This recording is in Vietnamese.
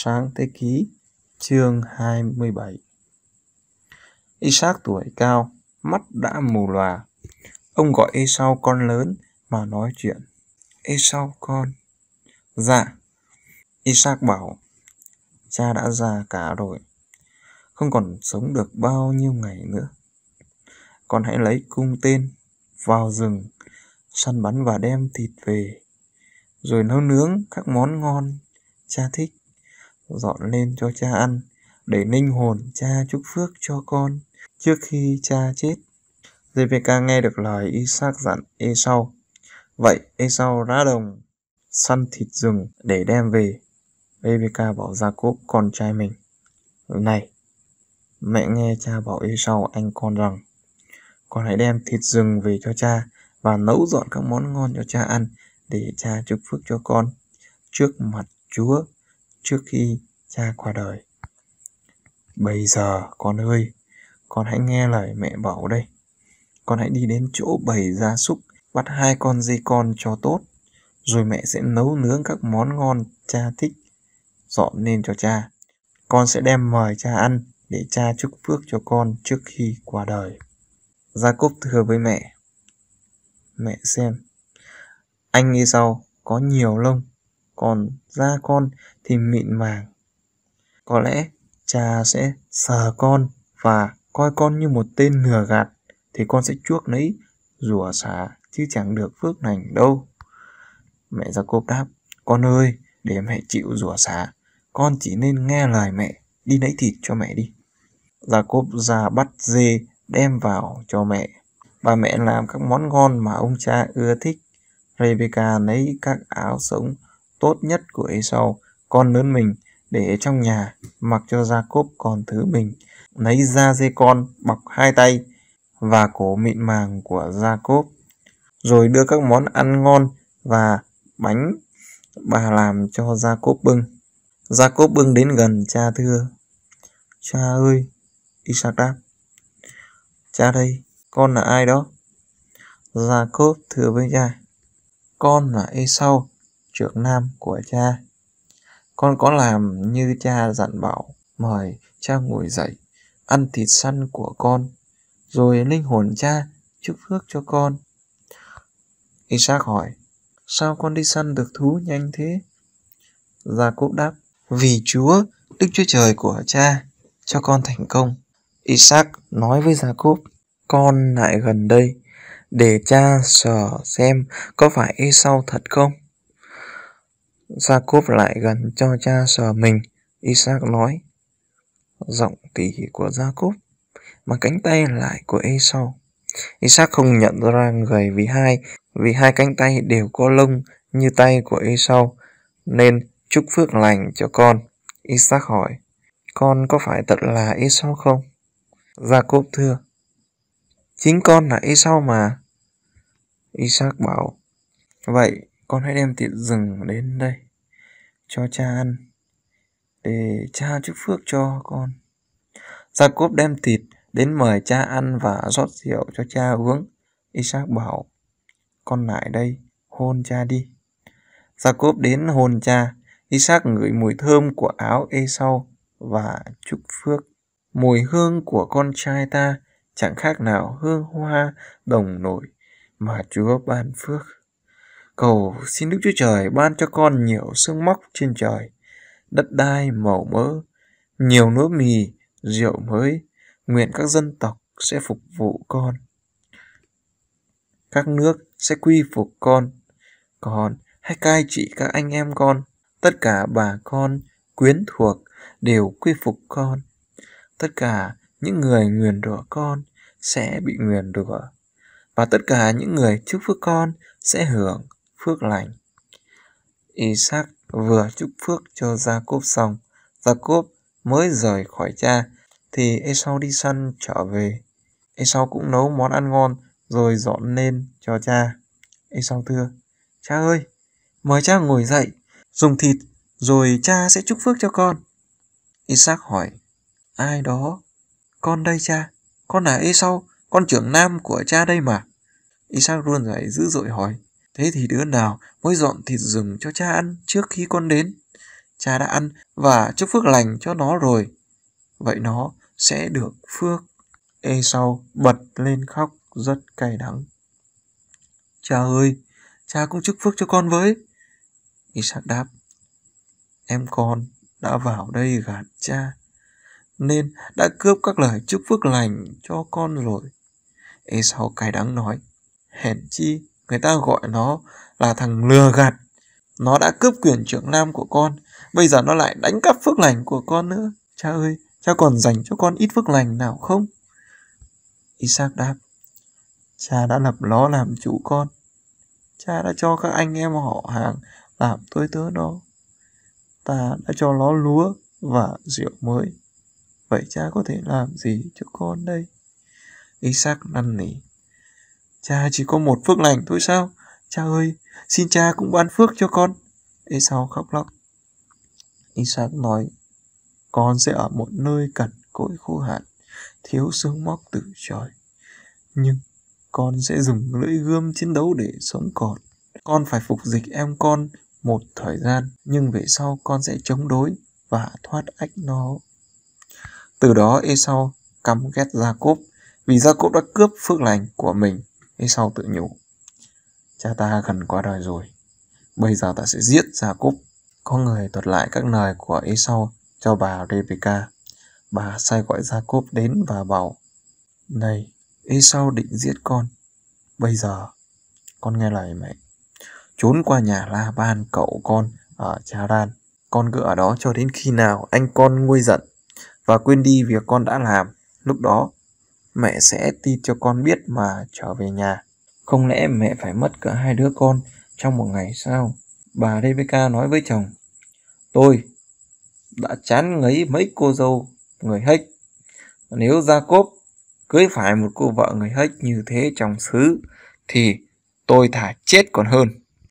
Sáng Thế Ký, chương 27 Isaac tuổi cao, mắt đã mù lòa. Ông gọi Esau con lớn mà nói chuyện. Esau con. Dạ. Isaac bảo, cha đã già cả rồi, không còn sống được bao nhiêu ngày nữa. Con hãy lấy cung tên vào rừng, săn bắn và đem thịt về, rồi nấu nướng các món ngon cha thích dọn lên cho cha ăn để linh hồn cha chúc phước cho con trước khi cha chết. JPK nghe được lời Isaac dặn Esau. Vậy Esau ra đồng săn thịt rừng để đem về. JPK bảo Jacob con trai mình. Này, mẹ nghe cha bảo Esau anh con rằng con hãy đem thịt rừng về cho cha và nấu dọn các món ngon cho cha ăn để cha chúc phước cho con trước mặt Chúa trước khi cha qua đời. Bây giờ con ơi, con hãy nghe lời mẹ bảo đây. Con hãy đi đến chỗ bầy gia súc, bắt hai con dê con cho tốt, rồi mẹ sẽ nấu nướng các món ngon cha thích, dọn lên cho cha. Con sẽ đem mời cha ăn để cha chúc phước cho con trước khi qua đời. Gia cúc thưa với mẹ, mẹ xem, anh như sau có nhiều lông còn da con thì mịn màng. Có lẽ cha sẽ sờ con và coi con như một tên nửa gạt thì con sẽ chuốc lấy rủa xả chứ chẳng được phước lành đâu. Mẹ ra cốp đáp, con ơi, để mẹ chịu rủa xả, con chỉ nên nghe lời mẹ, đi lấy thịt cho mẹ đi. Gia cốp ra bắt dê đem vào cho mẹ. Bà mẹ làm các món ngon mà ông cha ưa thích. Rebecca lấy các áo sống tốt nhất của Esau, con lớn mình, để trong nhà, mặc cho Jacob còn thứ mình. Lấy da dê con, bọc hai tay và cổ mịn màng của Jacob. Rồi đưa các món ăn ngon và bánh bà làm cho Jacob bưng. Jacob bưng đến gần cha thưa. Cha ơi, Isaac đáp. Cha đây, con là ai đó? Jacob thưa với cha. Con là Esau, trưởng nam của cha. Con có làm như cha dặn bảo, mời cha ngồi dậy, ăn thịt săn của con, rồi linh hồn cha chúc phước cho con. Isaac hỏi, sao con đi săn được thú nhanh thế? Gia Cốp đáp, vì Chúa, Đức Chúa Trời của cha, cho con thành công. Isaac nói với Gia Cốp, con lại gần đây, để cha sờ xem có phải Esau thật không? Jacob lại gần cho cha sờ mình, Isaac nói. Giọng tỉ của Jacob, mà cánh tay lại của Esau. Isaac không nhận ra người vì hai, vì hai cánh tay đều có lông như tay của Esau, nên chúc phước lành cho con. Isaac hỏi, con có phải thật là Esau không? Jacob thưa, chính con là Esau mà. Isaac bảo, vậy con hãy đem thịt rừng đến đây cho cha ăn để cha chúc phước cho con gia cốp đem thịt đến mời cha ăn và rót rượu cho cha uống isaac bảo con lại đây hôn cha đi gia cốp đến hôn cha isaac ngửi mùi thơm của áo ê-sau và chúc phước mùi hương của con trai ta chẳng khác nào hương hoa đồng nổi mà chúa ban phước Cầu xin Đức Chúa Trời ban cho con nhiều sương móc trên trời, đất đai màu mỡ, nhiều lúa mì, rượu mới, nguyện các dân tộc sẽ phục vụ con. Các nước sẽ quy phục con, con hãy cai trị các anh em con, tất cả bà con, quyến thuộc đều quy phục con. Tất cả những người nguyền rủa con sẽ bị nguyền rủa và tất cả những người chúc phước con sẽ hưởng phước lành. Isaac vừa chúc phước cho Jacob xong, Jacob mới rời khỏi cha thì Esau đi săn trở về. Esau cũng nấu món ăn ngon rồi dọn lên cho cha. Esau thưa, cha ơi, mời cha ngồi dậy, dùng thịt rồi cha sẽ chúc phước cho con. Isaac hỏi, ai đó? Con đây cha, con là Esau, con trưởng nam của cha đây mà. Isaac luôn rẩy dữ dội hỏi, Thế thì đứa nào mới dọn thịt rừng cho cha ăn trước khi con đến? Cha đã ăn và chúc phước lành cho nó rồi. Vậy nó sẽ được phước. Ê sau bật lên khóc rất cay đắng. Cha ơi, cha cũng chúc phước cho con với. Isaac đáp, em con đã vào đây gạt cha, nên đã cướp các lời chúc phước lành cho con rồi. Esau cay đắng nói, hèn chi người ta gọi nó là thằng lừa gạt nó đã cướp quyền trưởng nam của con bây giờ nó lại đánh cắp phước lành của con nữa cha ơi cha còn dành cho con ít phước lành nào không isaac đáp cha đã lập nó làm chủ con cha đã cho các anh em họ hàng làm tôi tớ nó ta đã cho nó lúa và rượu mới vậy cha có thể làm gì cho con đây isaac năn nỉ Cha chỉ có một phước lành thôi sao? Cha ơi, xin cha cũng ban phước cho con. Esau khóc lóc. Isaac nói, con sẽ ở một nơi cằn cỗi khô hạn, thiếu sướng móc từ trời. Nhưng con sẽ dùng lưỡi gươm chiến đấu để sống còn. Con phải phục dịch em con một thời gian, nhưng về sau con sẽ chống đối và thoát ách nó. Từ đó Esau căm ghét Jacob vì Jacob đã cướp phước lành của mình cái sau tự nhủ. Cha ta gần qua đời rồi. Bây giờ ta sẽ giết gia cúc. Có người thuật lại các lời của sau cho bà Rebecca. Bà sai gọi gia cúc đến và bảo Này, sau định giết con. Bây giờ, con nghe lời mẹ. Trốn qua nhà La Ban cậu con ở Charan. Con cứ ở đó cho đến khi nào anh con nguôi giận và quên đi việc con đã làm. Lúc đó, mẹ sẽ tin cho con biết mà trở về nhà. Không lẽ mẹ phải mất cả hai đứa con trong một ngày sao? Bà Rebecca nói với chồng. Tôi đã chán ngấy mấy cô dâu người hách. Nếu Jacob cưới phải một cô vợ người hách như thế trong xứ thì tôi thả chết còn hơn.